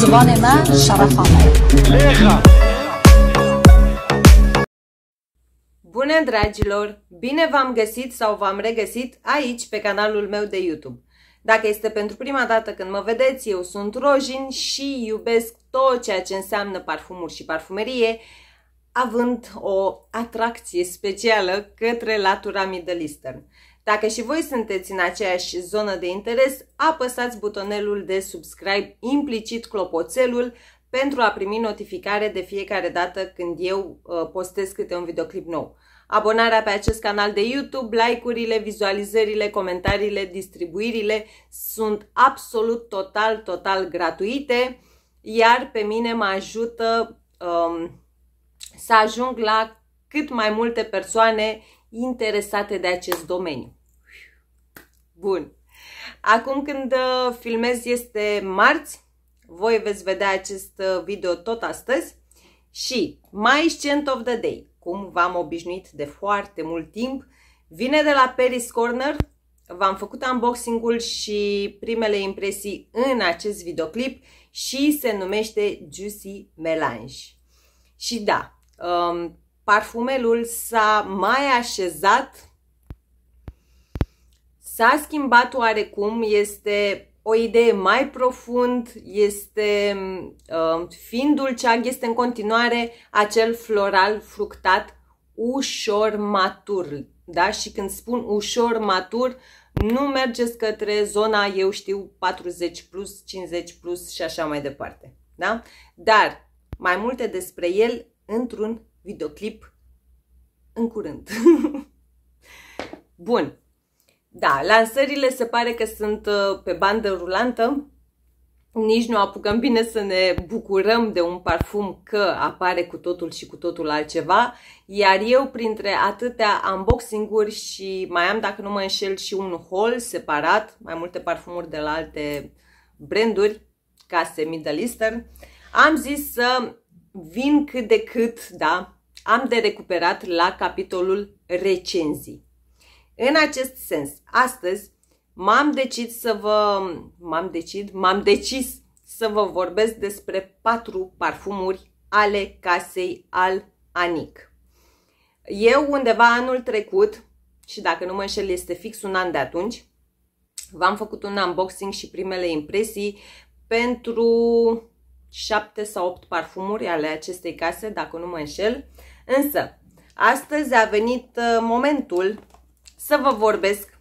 زبان من Bună, dragilor! Bine v-am găsit sau v-am regăsit aici, pe canalul meu de YouTube. Dacă este pentru prima dată când mă vedeți, eu sunt Rojin și iubesc tot ceea ce înseamnă parfumuri și parfumerie, având o atracție specială către latura middle eastern. Dacă și voi sunteți în aceeași zonă de interes, apăsați butonelul de subscribe, implicit clopoțelul, pentru a primi notificare de fiecare dată când eu uh, postez câte un videoclip nou. Abonarea pe acest canal de YouTube, like-urile, vizualizările, comentariile, distribuirile sunt absolut total, total gratuite, iar pe mine mă ajută um, să ajung la cât mai multe persoane interesate de acest domeniu. Bun. Acum când uh, filmez este marți, voi veți vedea acest uh, video tot astăzi și mai scent of the day, cum v-am obișnuit de foarte mult timp, vine de la Paris Corner, v-am făcut unboxing-ul și primele impresii în acest videoclip și se numește Juicy Melange. Și da, um, parfumelul s-a mai așezat, s-a schimbat oarecum, este o idee mai profund, este, uh, fiind dulceag, este în continuare acel floral fructat ușor matur. Da? Și când spun ușor matur, nu mergeți către zona, eu știu, 40 plus, 50 plus și așa mai departe. Da? Dar mai multe despre el într-un videoclip în curând. Bun. Da, lansările se pare că sunt uh, pe bandă rulantă. Nici nu apucăm bine să ne bucurăm de un parfum că apare cu totul și cu totul altceva, iar eu printre atâtea unboxing-uri și mai am, dacă nu mă înșel, și un haul separat, mai multe parfumuri de la alte branduri, case Middle Eastern, am zis să vin cât de cât, da, am de recuperat la capitolul recenzii. În acest sens, astăzi m-am decis să vă m-am decis, m-am decis să vă vorbesc despre patru parfumuri ale casei al Anic. Eu undeva anul trecut, și dacă nu mă înșel este fix un an de atunci, v-am făcut un unboxing și primele impresii pentru 7 sau 8 parfumuri ale acestei case, dacă nu mă înșel. Însă, astăzi a venit uh, momentul să vă vorbesc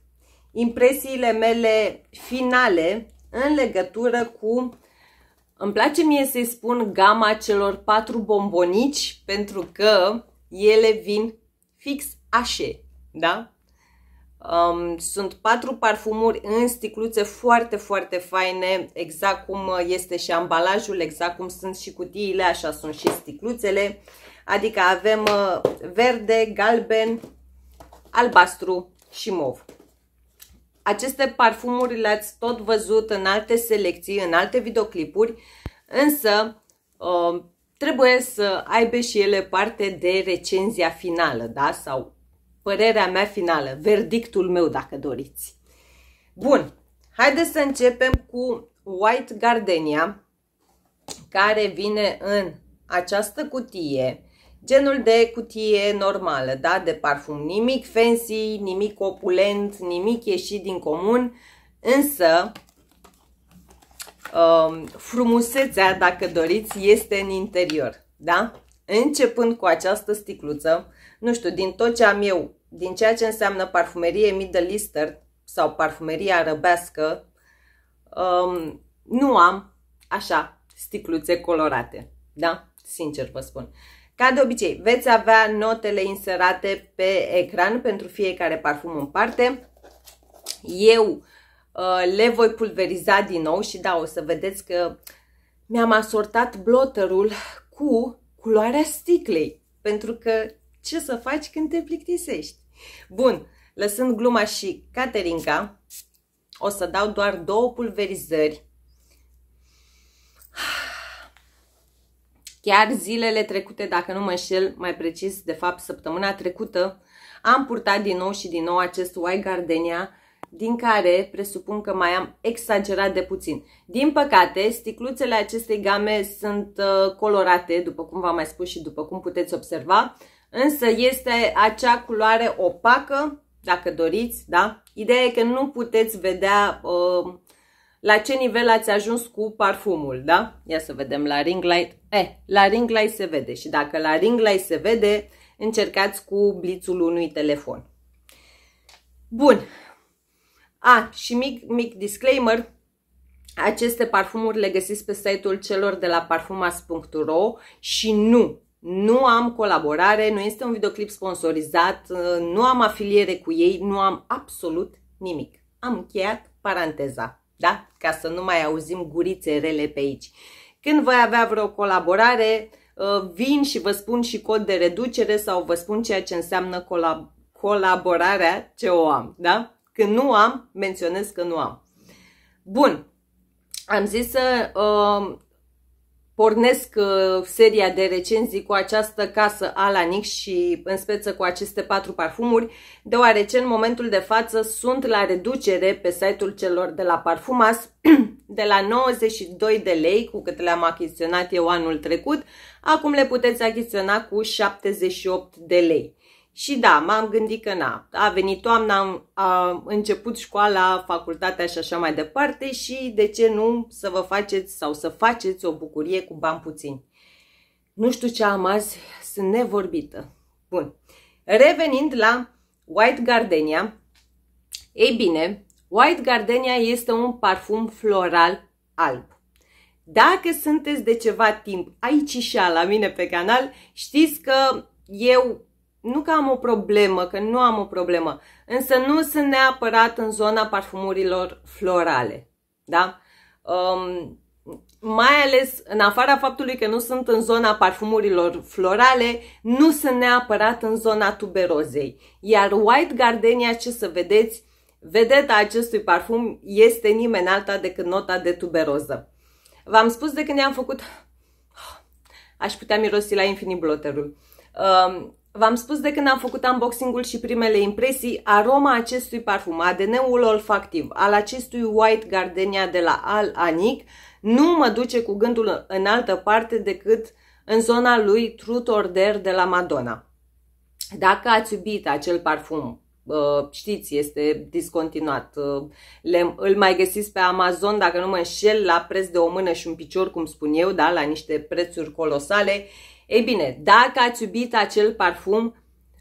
impresiile mele finale în legătură cu îmi place mie să-i spun gama celor patru bombonici pentru că ele vin fix așa, da? Um, sunt patru parfumuri în sticluțe foarte, foarte faine, exact cum uh, este și ambalajul, exact cum sunt și cutiile, așa sunt și sticluțele. Adică avem uh, verde, galben, albastru și mov. Aceste parfumuri le-ați tot văzut în alte selecții, în alte videoclipuri, însă um, trebuie să aibă și ele parte de recenzia finală, da? Sau părerea mea finală, verdictul meu dacă doriți. Bun, haideți să începem cu White Gardenia, care vine în această cutie, genul de cutie normală, da, de parfum. Nimic fancy, nimic opulent, nimic ieșit din comun, însă um, frumusețea, dacă doriți, este în interior, da? Începând cu această sticluță, nu știu, din tot ce am eu, din ceea ce înseamnă parfumerie Middle Eastern sau parfumeria arăbească, um, nu am așa sticluțe colorate, da? Sincer vă spun. Ca de obicei, veți avea notele inserate pe ecran pentru fiecare parfum în parte. Eu uh, le voi pulveriza din nou și da, o să vedeți că mi-am asortat blotterul cu culoarea sticlei, pentru că ce să faci când te plictisești. Bun, lăsând gluma și caterinca, o să dau doar două pulverizări. Chiar zilele trecute, dacă nu mă înșel, mai precis, de fapt săptămâna trecută, am purtat din nou și din nou acest White Gardenia, din care presupun că mai am exagerat de puțin. Din păcate, sticluțele acestei game sunt uh, colorate, după cum v-am mai spus și după cum puteți observa, însă este acea culoare opacă, dacă doriți, da? Ideea e că nu puteți vedea uh, la ce nivel ați ajuns cu parfumul, da? Ia să vedem la ring light. Eh, la ring light se vede și dacă la ring light se vede, încercați cu blițul unui telefon. Bun. A, și mic, mic disclaimer, aceste parfumuri le găsiți pe site-ul celor de la parfumas.ro și nu nu am colaborare, nu este un videoclip sponsorizat, uh, nu am afiliere cu ei, nu am absolut nimic. Am încheiat paranteza, da? Ca să nu mai auzim gurițe rele pe aici. Când voi avea vreo colaborare, uh, vin și vă spun și cod de reducere sau vă spun ceea ce înseamnă colab- colaborarea ce o am, da? Când nu am, menționez că nu am. Bun, am zis să uh, Pornesc uh, seria de recenzii cu această casă Alanix și în speță cu aceste patru parfumuri, deoarece în momentul de față sunt la reducere pe site-ul celor de la Parfumas de la 92 de lei cu cât le-am achiziționat eu anul trecut, acum le puteți achiziționa cu 78 de lei. Și da, m-am gândit că na, a venit toamna, am, a început școala, facultatea și așa mai departe și de ce nu să vă faceți sau să faceți o bucurie cu bani puțini. Nu știu ce am azi, sunt nevorbită. Bun. Revenind la White Gardenia, ei bine, White Gardenia este un parfum floral alb. Dacă sunteți de ceva timp aici și la mine pe canal, știți că eu nu că am o problemă, că nu am o problemă, însă nu sunt neapărat în zona parfumurilor florale. Da? Um, mai ales în afara faptului că nu sunt în zona parfumurilor florale, nu sunt neapărat în zona tuberozei. Iar White Gardenia, ce să vedeți, vedeta acestui parfum este nimeni alta decât nota de tuberoză. V-am spus de când i-am făcut... Ah, aș putea mirosi la infinit bloterul. Um, V-am spus de când am făcut unboxing-ul și primele impresii, aroma acestui parfum, ADN-ul olfactiv al acestui White Gardenia de la Al Anic nu mă duce cu gândul în altă parte decât în zona lui Truth or Dare de la Madonna. Dacă ați iubit acel parfum, uh, știți, este discontinuat, uh, le, îl mai găsiți pe Amazon, dacă nu mă înșel, la preț de o mână și un picior, cum spun eu, da, la niște prețuri colosale, ei bine, dacă ați iubit acel parfum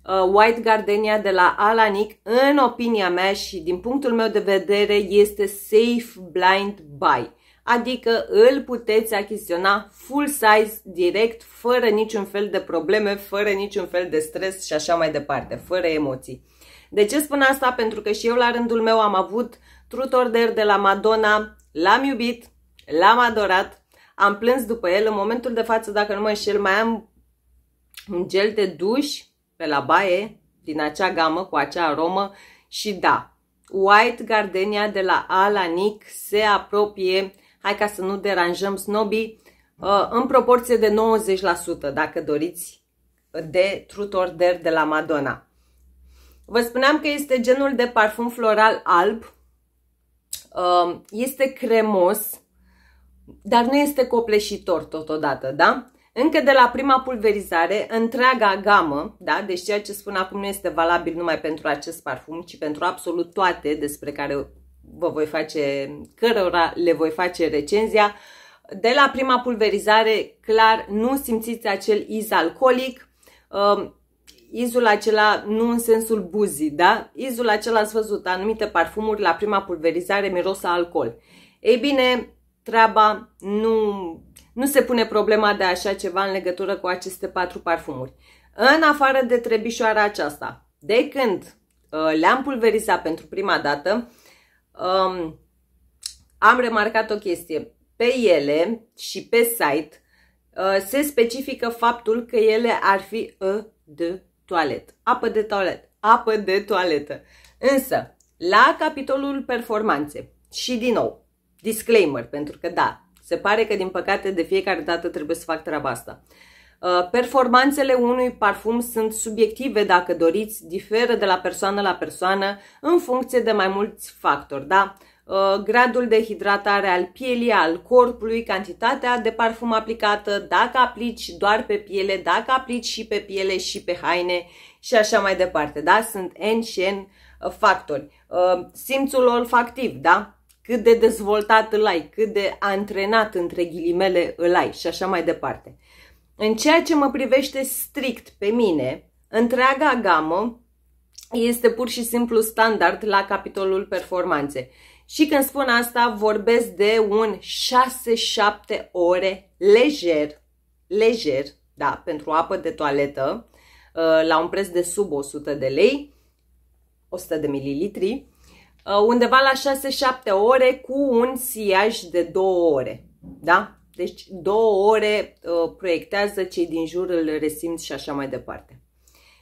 uh, White Gardenia de la Alanic, în opinia mea și din punctul meu de vedere, este safe blind buy. Adică îl puteți achiziționa full size, direct, fără niciun fel de probleme, fără niciun fel de stres și așa mai departe, fără emoții. De ce spun asta? Pentru că și eu la rândul meu am avut Truth Order de la Madonna, l-am iubit, l-am adorat, am plâns după el. În momentul de față, dacă nu mă înșel, mai am un gel de duș pe la baie, din acea gamă, cu acea aromă. Și da, White Gardenia de la Alanic se apropie, hai ca să nu deranjăm snobii, uh, în proporție de 90%, dacă doriți, de True Order de la Madonna. Vă spuneam că este genul de parfum floral alb, uh, este cremos, dar nu este copleșitor totodată, da? Încă de la prima pulverizare, întreaga gamă, da? deci ceea ce spun acum nu este valabil numai pentru acest parfum, ci pentru absolut toate despre care vă voi face, cărora le voi face recenzia, de la prima pulverizare, clar, nu simțiți acel iz alcoolic, um, izul acela nu în sensul buzii, da? Izul acela ați văzut, anumite parfumuri la prima pulverizare miros alcool. Ei bine, treaba, nu, nu se pune problema de așa ceva în legătură cu aceste patru parfumuri. În afară de trebișoara aceasta, de când uh, le-am pulverizat pentru prima dată, um, am remarcat o chestie. Pe ele și pe site uh, se specifică faptul că ele ar fi a uh, de toalet, apă de toalet, apă de toaletă. Însă, la capitolul performanțe, și din nou, disclaimer, pentru că da, se pare că din păcate de fiecare dată trebuie să fac treaba asta. Uh, performanțele unui parfum sunt subiective, dacă doriți, diferă de la persoană la persoană în funcție de mai mulți factori, da? Uh, gradul de hidratare al pielii, al corpului, cantitatea de parfum aplicată, dacă aplici doar pe piele, dacă aplici și pe piele și pe haine și așa mai departe, da? Sunt N și N uh, factori. Simțul olfactiv, da? cât de dezvoltat îl ai, cât de antrenat între ghilimele îl ai și așa mai departe. În ceea ce mă privește strict pe mine, întreaga gamă este pur și simplu standard la capitolul performanțe. Și când spun asta, vorbesc de un 6-7 ore lejer, lejer, da, pentru apă de toaletă, uh, la un preț de sub 100 de lei, 100 de mililitri, Uh, undeva la 6-7 ore cu un siaj de 2 ore. Da? Deci 2 ore uh, proiectează, cei din jur îl resimți și așa mai departe.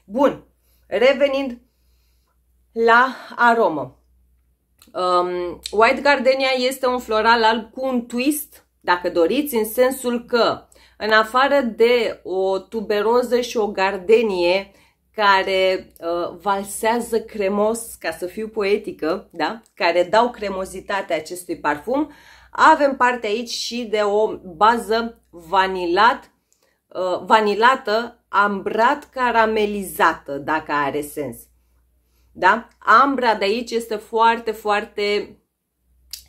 Bun, revenind la aromă. Um, White Gardenia este un floral alb cu un twist, dacă doriți, în sensul că în afară de o tuberoză și o gardenie care uh, valsează cremos, ca să fiu poetică, da? care dau cremozitatea acestui parfum. Avem parte aici și de o bază vanilat, uh, vanilată, ambrat caramelizată, dacă are sens. Da? Ambra de aici este foarte, foarte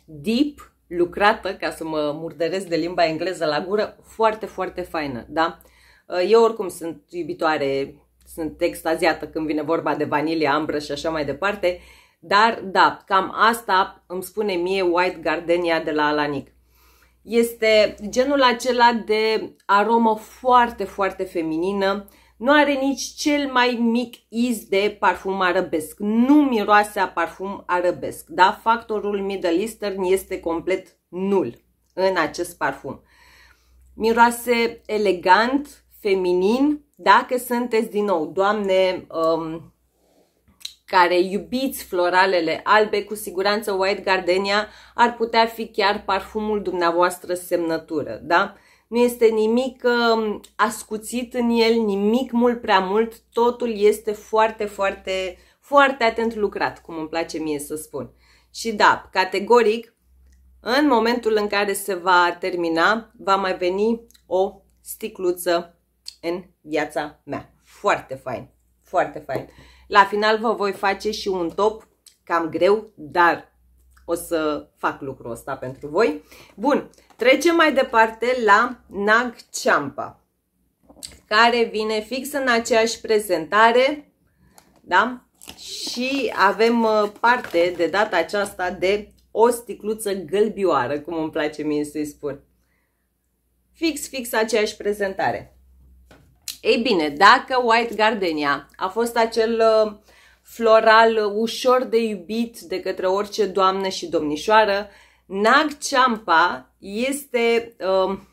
deep, lucrată, ca să mă murdăresc de limba engleză la gură, foarte, foarte faină. Da? Uh, eu oricum sunt iubitoare sunt extaziată când vine vorba de vanilie, ambră și așa mai departe. Dar da, cam asta îmi spune mie White Gardenia de la Alanic. Este genul acela de aromă foarte, foarte feminină. Nu are nici cel mai mic iz de parfum arabesc. Nu miroase a parfum arabesc. Da? Factorul Middle Eastern este complet nul în acest parfum. Miroase elegant, feminin, dacă sunteți din nou, doamne, um, care iubiți floralele albe, cu siguranță White Gardenia ar putea fi chiar parfumul dumneavoastră semnătură, da? Nu este nimic um, ascuțit în el, nimic mult prea mult, totul este foarte, foarte, foarte atent lucrat, cum îmi place mie să spun. Și da, categoric, în momentul în care se va termina, va mai veni o sticluță în viața mea. Foarte fain, foarte fain. La final vă voi face și un top cam greu, dar o să fac lucrul ăsta pentru voi. Bun, trecem mai departe la Nag Champa, care vine fix în aceeași prezentare, da? Și avem uh, parte de data aceasta de o sticluță gălbioară, cum îmi place mie să-i spun. Fix, fix aceeași prezentare. Ei bine, dacă White Gardenia a fost acel uh, floral ușor de iubit de către orice doamnă și domnișoară, Nag Champa este um,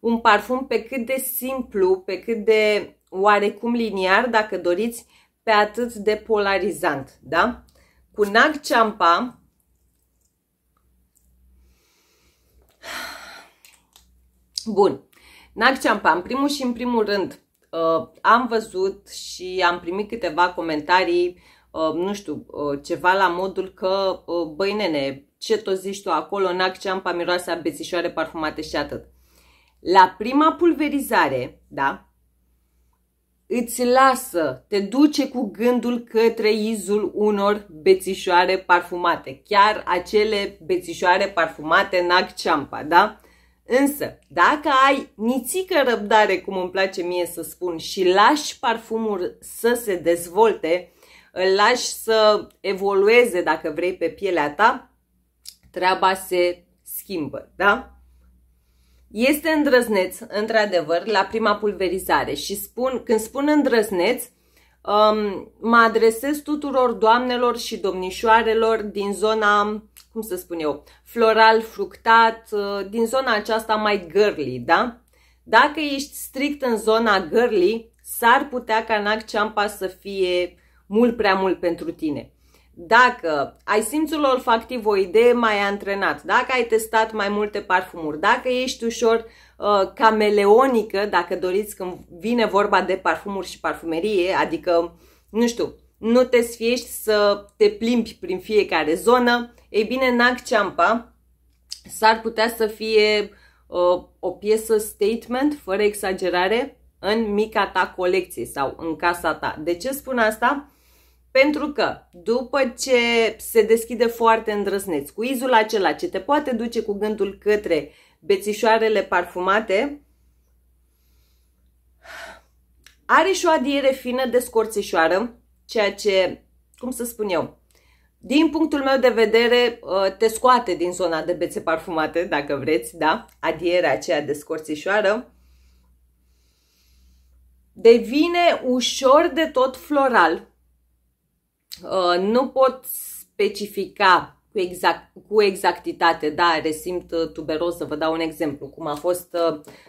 un parfum pe cât de simplu, pe cât de oarecum liniar, dacă doriți, pe atât de polarizant, da? Cu Nag Champa Bun. Nag Champa, în primul și în primul rând, Uh, am văzut și am primit câteva comentarii, uh, nu știu, uh, ceva la modul că, băi nene, ce tot zici tu acolo, nac ceampa miroase a bețișoare parfumate și atât. La prima pulverizare, da, îți lasă, te duce cu gândul către izul unor bețișoare parfumate, chiar acele bețișoare parfumate nac ceampa, da? Însă, dacă ai nițică răbdare, cum îmi place mie să spun, și lași parfumul să se dezvolte, îl lași să evolueze, dacă vrei, pe pielea ta, treaba se schimbă, da? Este îndrăzneț, într-adevăr, la prima pulverizare și spun, când spun îndrăzneț, um, mă adresez tuturor doamnelor și domnișoarelor din zona cum să spun eu, floral, fructat, uh, din zona aceasta mai girly, da? Dacă ești strict în zona girly, s-ar putea ca nac ceampa să fie mult prea mult pentru tine. Dacă ai simțul olfactiv o idee mai antrenat, dacă ai testat mai multe parfumuri, dacă ești ușor uh, cameleonică, dacă doriți când vine vorba de parfumuri și parfumerie, adică, nu știu, nu te sfiești să te plimbi prin fiecare zonă, ei bine, Nag Ceampa s-ar putea să fie uh, o piesă statement, fără exagerare, în mica ta colecție sau în casa ta. De ce spun asta? Pentru că după ce se deschide foarte îndrăzneț cu izul acela ce te poate duce cu gândul către bețișoarele parfumate, are și o adiere fină de scorțișoară, ceea ce, cum să spun eu, din punctul meu de vedere, uh, te scoate din zona de bețe parfumate, dacă vreți, da? Adierea aceea de scorțișoară. Devine ușor de tot floral. Uh, nu pot specifica cu, exact, cu exactitate, da, resimt uh, tuberos, să vă dau un exemplu, cum a fost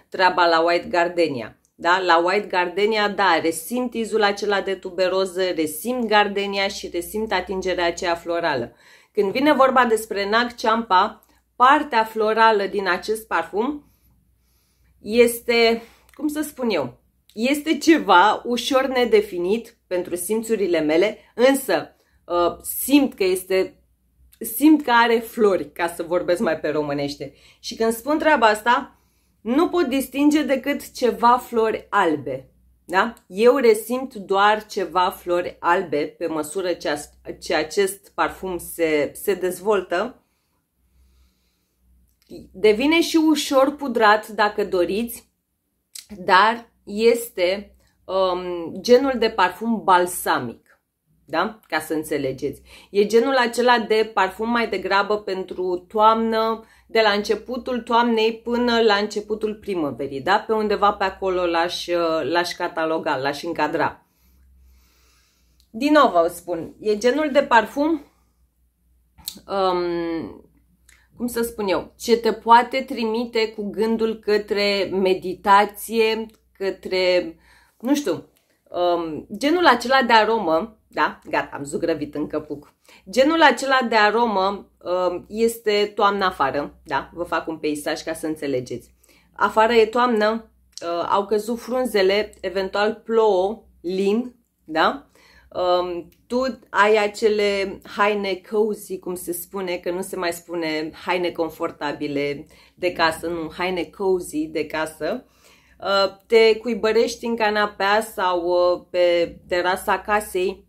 treaba la White Gardenia. Da? La White Gardenia, da, resimt izul acela de tuberoză, resimt gardenia și resimt atingerea aceea florală. Când vine vorba despre Nag Champa, partea florală din acest parfum este, cum să spun eu, este ceva ușor nedefinit pentru simțurile mele, însă ă, simt că este simt că are flori, ca să vorbesc mai pe românește. Și când spun treaba asta, nu pot distinge decât ceva flori albe. Da? Eu resimt doar ceva flori albe pe măsură ce, as, ce acest parfum se, se dezvoltă. Devine și ușor pudrat dacă doriți, dar este um, genul de parfum balsamic. Da? Ca să înțelegeți. E genul acela de parfum mai degrabă pentru toamnă, de la începutul toamnei până la începutul primăverii, da? Pe undeva pe acolo l-aș, uh, l-aș cataloga, l-aș încadra. Din nou vă spun, e genul de parfum, um, cum să spun eu, ce te poate trimite cu gândul către meditație, către, nu știu, um, genul acela de aromă, da, gata, am zugrăvit în căpuc, genul acela de aromă Um, este toamna afară, da, vă fac un peisaj ca să înțelegeți. Afară e toamnă, uh, au căzut frunzele, eventual plouă, lin, da? Um, tu ai acele haine cozy, cum se spune, că nu se mai spune haine confortabile de casă, nu, haine cozy de casă. Uh, te cuibărești în canapea sau uh, pe terasa casei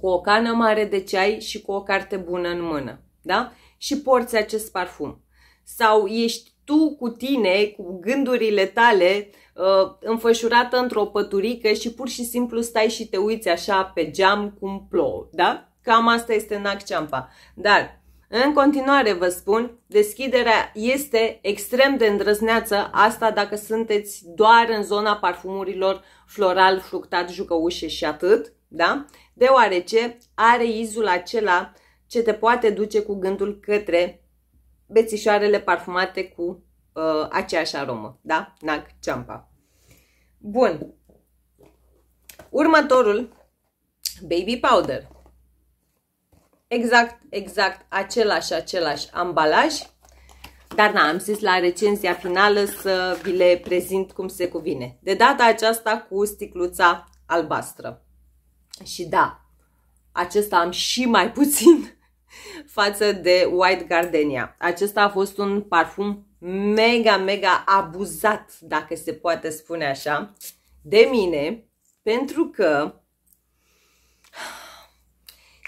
cu o cană mare de ceai și cu o carte bună în mână da? Și porți acest parfum. Sau ești tu cu tine, cu gândurile tale, uh, înfășurată într-o păturică și pur și simplu stai și te uiți așa pe geam cum plouă, da? Cam asta este NAC Dar, în continuare vă spun, deschiderea este extrem de îndrăzneață, asta dacă sunteți doar în zona parfumurilor floral, fructat, jucăușe și atât, da? Deoarece are izul acela ce te poate duce cu gândul către bețișoarele parfumate cu uh, aceeași aromă, da? Nag champa. Bun. Următorul, baby powder. Exact, exact același, același ambalaj, dar na, am zis la recenzia finală să vi le prezint cum se cuvine. De data aceasta cu sticluța albastră. Și da, acesta am și mai puțin față de White Gardenia. Acesta a fost un parfum mega, mega abuzat, dacă se poate spune așa, de mine, pentru că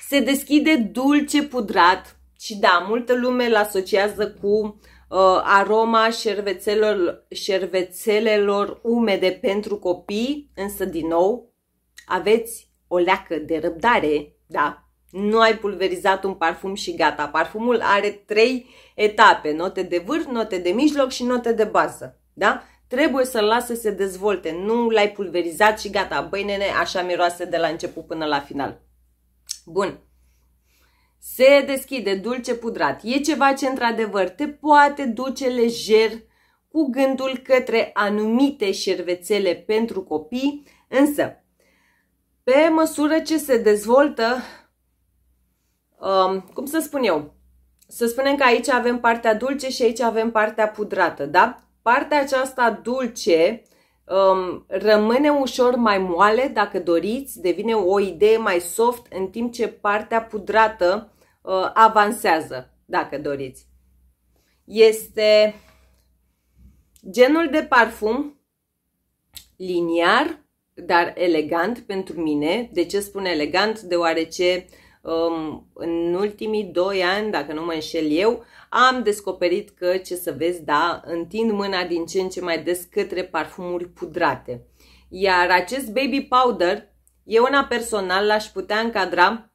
se deschide dulce pudrat și da, multă lume îl asociază cu uh, aroma șervețelor, șervețelelor umede pentru copii, însă din nou aveți o leacă de răbdare, da, nu ai pulverizat un parfum și gata. Parfumul are trei etape, note de vârf, note de mijloc și note de bază. Da? Trebuie să-l lasă să se dezvolte, nu l-ai pulverizat și gata. Băi nene, așa miroase de la început până la final. Bun. Se deschide dulce pudrat. E ceva ce într-adevăr te poate duce lejer cu gândul către anumite șervețele pentru copii, însă pe măsură ce se dezvoltă Um, cum să spun eu, să spunem că aici avem partea dulce și aici avem partea pudrată, da? Partea aceasta dulce um, rămâne ușor mai moale, dacă doriți, devine o idee mai soft, în timp ce partea pudrată uh, avansează, dacă doriți. Este genul de parfum liniar, dar elegant pentru mine. De ce spun elegant? Deoarece uh, Um, în ultimii doi ani, dacă nu mă înșel eu, am descoperit că, ce să vezi, da, întind mâna din ce în ce mai des către parfumuri pudrate. Iar acest baby powder, eu una personal l-aș putea încadra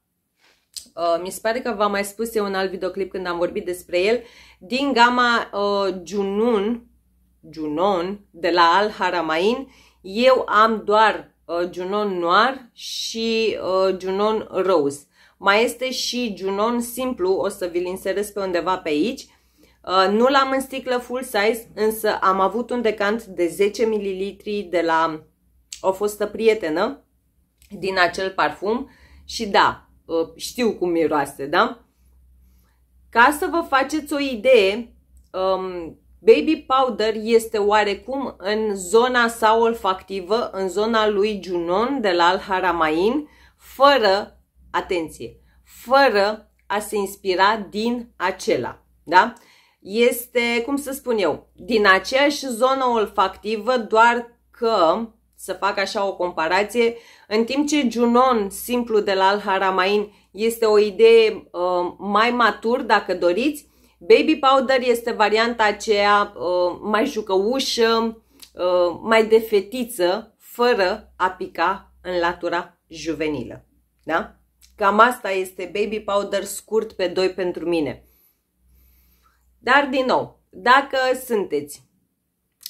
Uh, mi se pare că v-am mai spus eu un alt videoclip când am vorbit despre el, din gama uh, Junun, Junon, de la Al Haramain. Eu am doar uh, Junon Noir și uh, Junon Rose. Mai este și Junon simplu, o să vi-l inserez pe undeva pe aici. Uh, nu l-am în sticlă full size, însă am avut un decant de 10 ml de la o fostă prietenă din acel parfum și da, uh, știu cum miroase, da? Ca să vă faceți o idee, um, baby powder este oarecum în zona sa olfactivă, în zona lui Junon de la Al Haramain, fără atenție, fără a se inspira din acela. Da? Este, cum să spun eu, din aceeași zonă olfactivă, doar că, să fac așa o comparație, în timp ce Junon, simplu de la Al-Haramain, este o idee uh, mai matur, dacă doriți, Baby powder este varianta aceea uh, mai jucăușă, uh, mai de fetiță, fără a pica în latura juvenilă. Da? Cam asta este baby powder scurt pe 2 pentru mine. Dar, din nou, dacă sunteți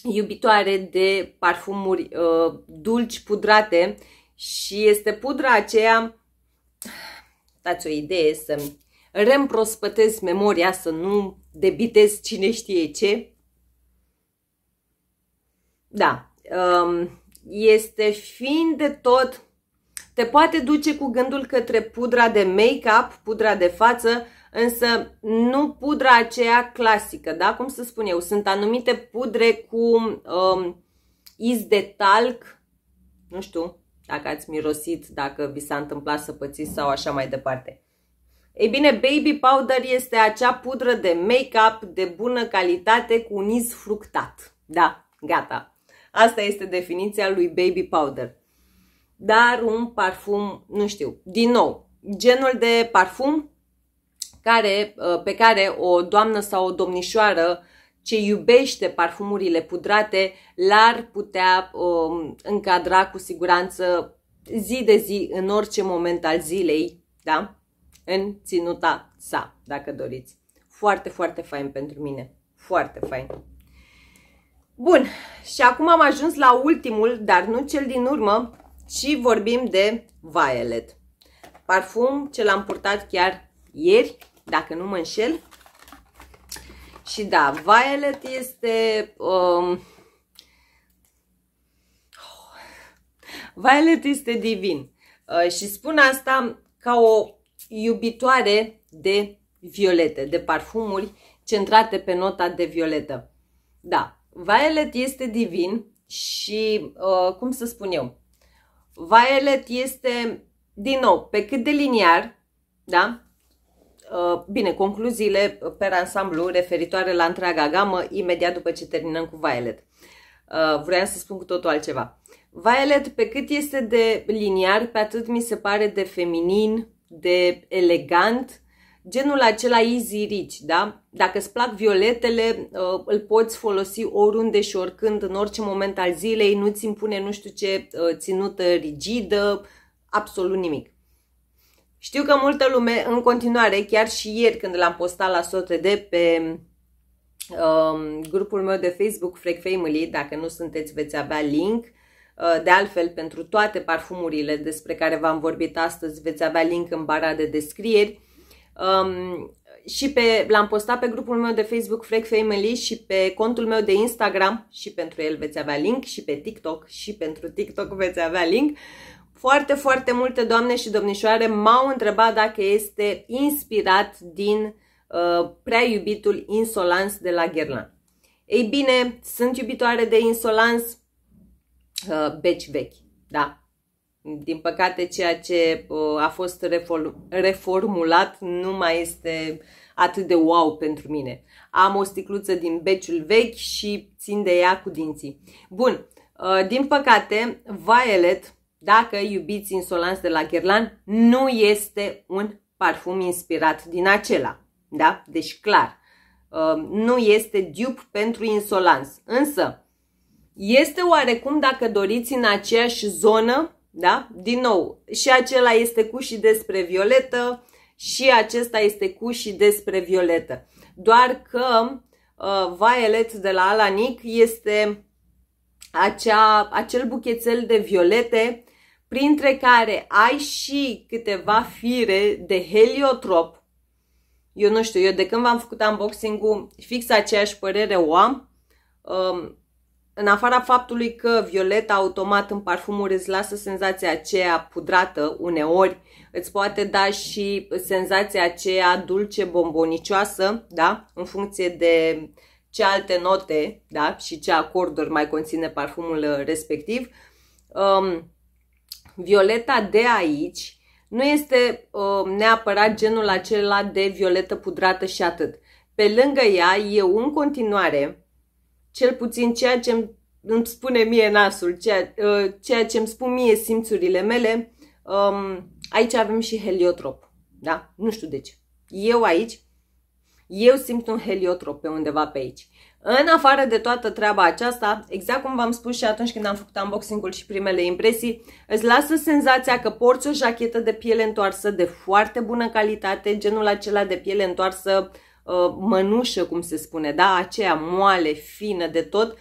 iubitoare de parfumuri uh, dulci, pudrate și este pudra aceea, dați o idee să reîmprospătez memoria, să nu debitez cine știe ce. Da, um, este fiind de tot te poate duce cu gândul către pudra de make-up, pudra de față, însă nu pudra aceea clasică, da? Cum să spun eu, sunt anumite pudre cu um, iz de talc, nu știu dacă ați mirosit, dacă vi s-a întâmplat să pățiți sau așa mai departe. Ei bine, baby powder este acea pudră de make-up de bună calitate cu un iz fructat. Da, gata. Asta este definiția lui baby powder dar un parfum, nu știu, din nou, genul de parfum care, uh, pe care o doamnă sau o domnișoară ce iubește parfumurile pudrate l-ar putea um, încadra cu siguranță zi de zi, în orice moment al zilei, da? În ținuta sa, dacă doriți. Foarte, foarte fain pentru mine. Foarte fain. Bun, și acum am ajuns la ultimul, dar nu cel din urmă, și vorbim de Violet. Parfum ce l-am purtat chiar ieri, dacă nu mă înșel. Și da, Violet este... Um, Violet este divin. Uh, și spun asta ca o iubitoare de violete, de parfumuri centrate pe nota de violetă. Da, Violet este divin și, uh, cum să spun eu, Violet este, din nou, pe cât de liniar, da? Uh, bine, concluziile pe ansamblu referitoare la întreaga gamă imediat după ce terminăm cu Violet. Uh, vreau să spun cu totul altceva. Violet, pe cât este de liniar, pe atât mi se pare de feminin, de elegant genul acela easy rich, da? Dacă îți plac violetele, uh, îl poți folosi oriunde și oricând, în orice moment al zilei, nu ți impune nu știu ce uh, ținută rigidă, absolut nimic. Știu că multă lume în continuare, chiar și ieri când l-am postat la sote de pe um, grupul meu de Facebook Freak Family, dacă nu sunteți veți avea link, uh, de altfel pentru toate parfumurile despre care v-am vorbit astăzi veți avea link în bara de descrieri, Um, și pe, l-am postat pe grupul meu de Facebook Freak Family și pe contul meu de Instagram și pentru el veți avea link și pe TikTok și pentru TikTok veți avea link. Foarte, foarte multe doamne și domnișoare m-au întrebat dacă este inspirat din uh, prea iubitul Insolans de la Gherlan. Ei bine, sunt iubitoare de Insolans, uh, beci vechi, da, din păcate, ceea ce uh, a fost reformulat nu mai este atât de wow pentru mine. Am o sticluță din beciul vechi și țin de ea cu dinții. Bun, uh, din păcate, Violet, dacă iubiți insolanți de la Guerlain, nu este un parfum inspirat din acela. Da? Deci clar, uh, nu este dup pentru insolanți. Însă, este oarecum, dacă doriți, în aceeași zonă da? Din nou, și acela este cu și despre violetă și acesta este cu și despre violetă. Doar că uh, Violet de la Alanic este acea, acel buchețel de violete printre care ai și câteva fire de heliotrop. Eu nu știu, eu de când v-am făcut unboxing-ul, fix aceeași părere o am. Um, în afara faptului că violeta automat în parfumuri îți lasă senzația aceea pudrată uneori, îți poate da și senzația aceea dulce, bombonicioasă, da? în funcție de ce alte note da? și ce acorduri mai conține parfumul respectiv. Um, violeta de aici nu este um, neapărat genul acela de violetă pudrată și atât. Pe lângă ea, eu în continuare cel puțin ceea ce îmi, îmi spune mie nasul, ceea, uh, ceea ce îmi spun mie simțurile mele, um, aici avem și heliotrop. Da? Nu știu de ce. Eu aici, eu simt un heliotrop pe undeva pe aici. În afară de toată treaba aceasta, exact cum v-am spus și atunci când am făcut unboxing-ul și primele impresii, îți lasă senzația că porți o jachetă de piele întoarsă de foarte bună calitate, genul acela de piele întoarsă uh, Uh, mănușă, cum se spune, da, aceea moale, fină de tot,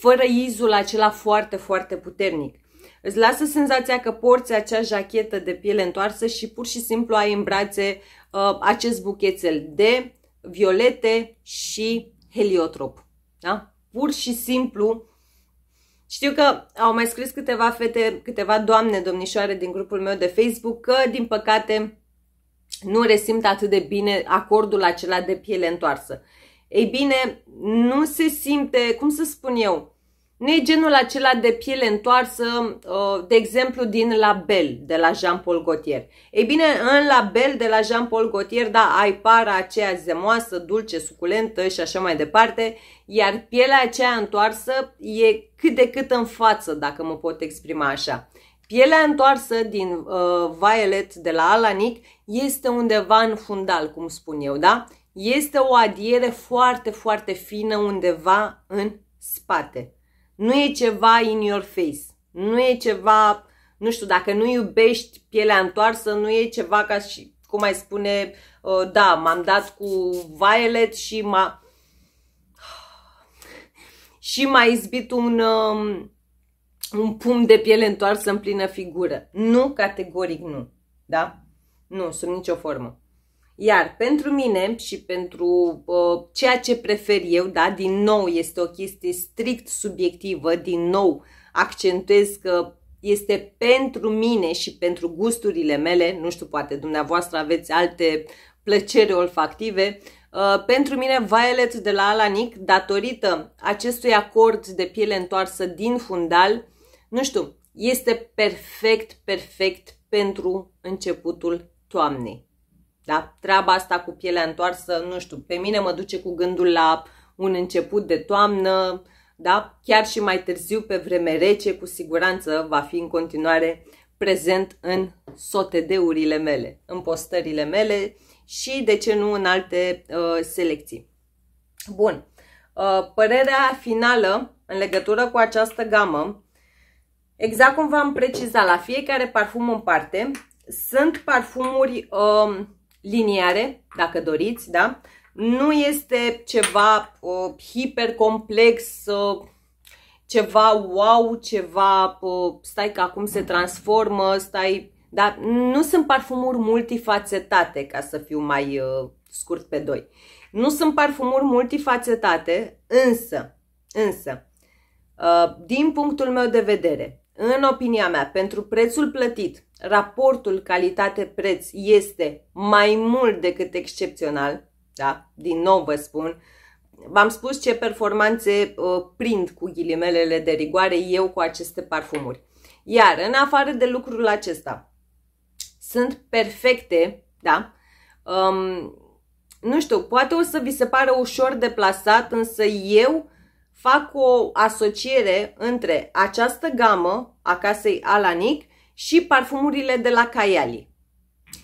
fără izul acela foarte, foarte puternic. Îți lasă senzația că porți acea jachetă de piele întoarsă și pur și simplu ai în brațe uh, acest buchețel de violete și heliotrop. Da? Pur și simplu știu că au mai scris câteva fete, câteva doamne, domnișoare din grupul meu de Facebook că, din păcate, nu resimt atât de bine acordul acela de piele întoarsă. Ei bine, nu se simte, cum să spun eu, nu e genul acela de piele întoarsă, uh, de exemplu, din Label, de la Jean-Paul Gaultier. Ei bine, în Label de la Jean-Paul Gaultier, da, ai para aceea zemoasă, dulce, suculentă și așa mai departe, iar pielea aceea întoarsă e cât de cât în față, dacă mă pot exprima așa. Pielea întoarsă din uh, Violet de la Alanic este undeva în fundal, cum spun eu, da? Este o adiere foarte, foarte fină undeva în spate. Nu e ceva in your face. Nu e ceva, nu știu, dacă nu iubești pielea întoarsă, nu e ceva ca și, cum ai spune, uh, da, m-am dat cu Violet și m-a... și m-a izbit un... Uh, un pumn de piele întoarsă în plină figură. Nu, categoric nu. Da? Nu, sub nicio formă. Iar pentru mine și pentru uh, ceea ce prefer eu, da, din nou este o chestie strict subiectivă, din nou accentuez că este pentru mine și pentru gusturile mele, nu știu, poate dumneavoastră aveți alte plăceri olfactive. Uh, pentru mine, Violet de la Alanic, datorită acestui acord de piele întoarsă din fundal, nu știu, este perfect, perfect pentru începutul toamnei. Da? Treaba asta cu pielea întoarsă, nu știu, pe mine mă duce cu gândul la un început de toamnă, da? chiar și mai târziu, pe vreme rece, cu siguranță va fi în continuare prezent în sotedeurile mele, în postările mele, și, de ce nu, în alte uh, selecții. Bun, uh, părerea finală în legătură cu această gamă, exact cum v-am precizat, la fiecare parfum în parte, sunt parfumuri uh, um, liniare, dacă doriți, da? Nu este ceva uh, hiper complex, uh, ceva wow, ceva uh, stai că acum se transformă, stai dar nu sunt parfumuri multifacetate, ca să fiu mai uh, scurt pe doi. Nu sunt parfumuri multifacetate, însă, însă, uh, din punctul meu de vedere, în opinia mea, pentru prețul plătit, raportul calitate-preț este mai mult decât excepțional, da? Din nou vă spun, v-am spus ce performanțe uh, prind ghilimelele de rigoare eu cu aceste parfumuri. Iar în afară de lucrul acesta, sunt perfecte, da? Um, nu știu, poate o să vi se pară ușor deplasat, însă eu fac o asociere între această gamă a casei Alanic și parfumurile de la Cayali.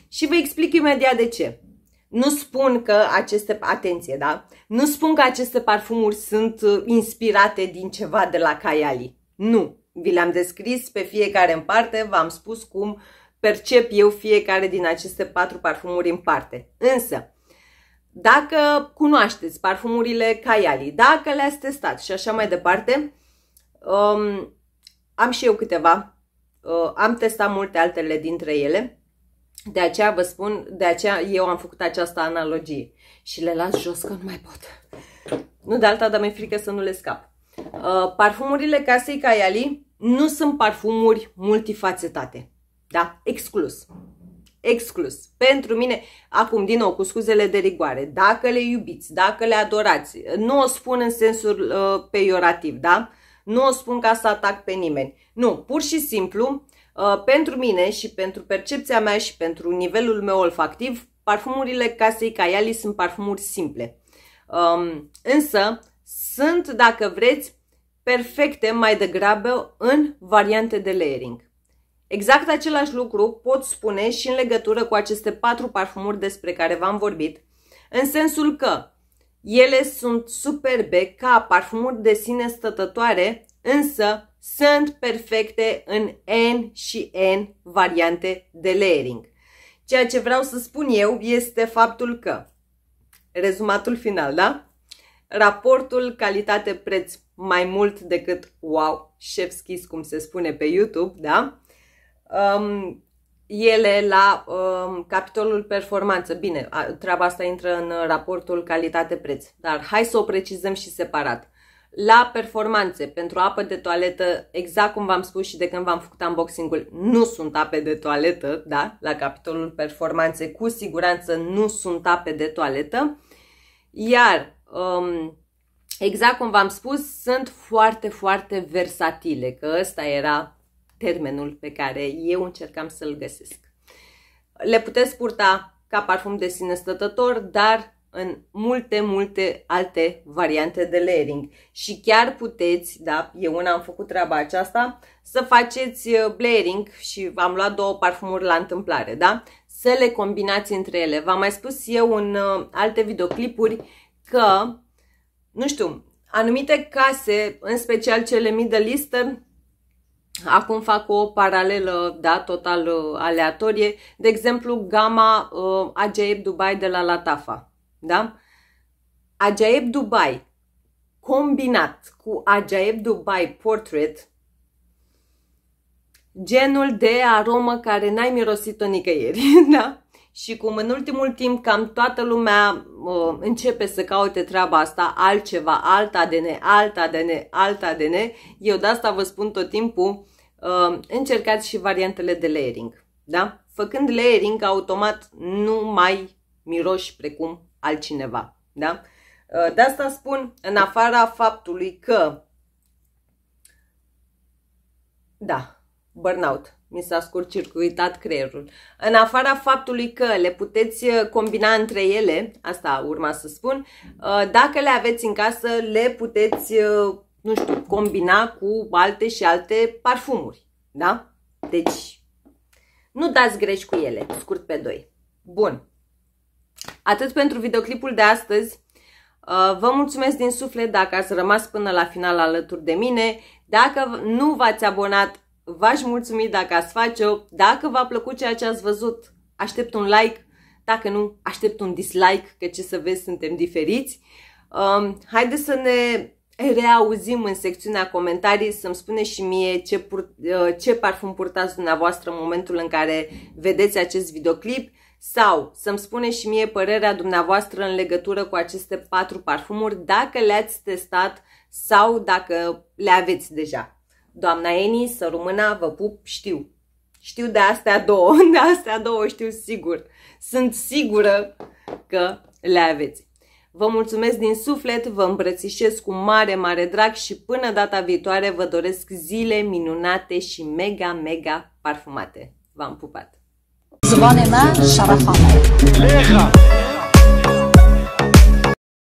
Și vă explic imediat de ce. Nu spun că aceste, atenție, da? Nu spun că aceste parfumuri sunt uh, inspirate din ceva de la Cayali. Nu. Vi le-am descris pe fiecare în parte, v-am spus cum uh, percep eu fiecare din aceste patru parfumuri în parte. Însă, dacă cunoașteți parfumurile Kayali, dacă le-ați testat și așa mai departe, um, am și eu câteva, uh, am testat multe altele dintre ele, de aceea vă spun, de aceea eu am făcut această analogie și le las jos că nu mai pot. Nu de alta, dar mi-e frică să nu le scap. Uh, parfumurile casei Kayali nu sunt parfumuri multifacetate. Da? Exclus. Exclus. Pentru mine, acum din nou, cu scuzele de rigoare, dacă le iubiți, dacă le adorați, nu o spun în sensul uh, peiorativ, da? Nu o spun ca să atac pe nimeni. Nu, pur și simplu, uh, pentru mine și pentru percepția mea și pentru nivelul meu olfactiv, parfumurile casei Caiali sunt parfumuri simple. Um, însă, sunt, dacă vreți, perfecte mai degrabă în variante de layering. Exact același lucru pot spune și în legătură cu aceste patru parfumuri despre care v-am vorbit, în sensul că ele sunt superbe ca parfumuri de sine stătătoare, însă sunt perfecte în N și N variante de layering. Ceea ce vreau să spun eu este faptul că, rezumatul final, da? Raportul calitate-preț mai mult decât wow, chef's kiss, cum se spune pe YouTube, da? um, ele la um, capitolul performanță. Bine, treaba asta intră în uh, raportul calitate-preț, dar hai să o precizăm și separat. La performanțe, pentru apă de toaletă, exact cum v-am spus și de când v-am făcut unboxing-ul, nu sunt ape de toaletă, da? La capitolul performanțe, cu siguranță nu sunt ape de toaletă. Iar um, Exact cum v-am spus, sunt foarte, foarte versatile, că ăsta era termenul pe care eu încercam să-l găsesc. Le puteți purta ca parfum de sine stătător, dar în multe, multe alte variante de layering. Și chiar puteți, da, eu una am făcut treaba aceasta, să faceți uh, layering și am luat două parfumuri la întâmplare, da? Să le combinați între ele. V-am mai spus eu în uh, alte videoclipuri că, nu știu, anumite case, în special cele middle eastern, Acum fac o paralelă, da, total uh, aleatorie. De exemplu, gama uh, Ajaib Dubai de la Latafa, da? Ajaib Dubai combinat cu Ajaib Dubai Portrait, genul de aromă care n-ai mirosit-o nicăieri, da? Și cum în ultimul timp cam toată lumea uh, începe să caute treaba asta, altceva, alt ADN, alt ADN, alt ADN, eu de asta vă spun tot timpul, uh, încercați și variantele de layering. Da? Făcând layering, automat nu mai miroși precum altcineva. Da? Uh, de asta spun, în afara faptului că, da, burnout, mi s-a scurtcircuitat creierul. În afara faptului că le puteți uh, combina între ele, asta urma să spun, uh, dacă le aveți în casă, le puteți, uh, nu știu, combina cu alte și alte parfumuri, da? Deci, nu dați greș cu ele, scurt pe doi. Bun. Atât pentru videoclipul de astăzi. Vă mulțumesc din suflet dacă ați rămas până la final alături de mine. Dacă nu v-ați abonat, V-aș mulțumi dacă ați face-o, dacă v-a plăcut ceea ce ați văzut, aștept un like, dacă nu, aștept un dislike, că ce să vezi, suntem diferiți. Um, haideți să ne reauzim în secțiunea comentarii să-mi spuneți și mie ce, pur, uh, ce parfum purtați dumneavoastră în momentul în care vedeți acest videoclip sau să-mi spuneți și mie părerea dumneavoastră în legătură cu aceste patru parfumuri, dacă le-ați testat sau dacă le aveți deja. Doamna Eni, să rămână vă pup, știu. Știu de astea două, de astea două știu sigur. Sunt sigură că le aveți. Vă mulțumesc din suflet, vă îmbrățișez cu mare, mare drag și până data viitoare vă doresc zile minunate și mega, mega parfumate. V-am pupat! Zvonena